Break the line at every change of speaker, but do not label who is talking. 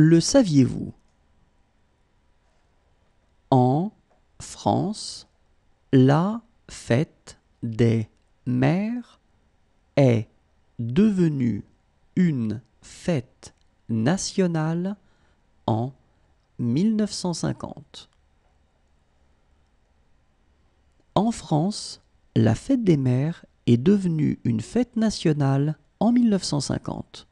Le saviez-vous En France, la fête des mères est devenue une fête nationale en 1950. En France, la fête des mères est devenue une fête nationale en 1950.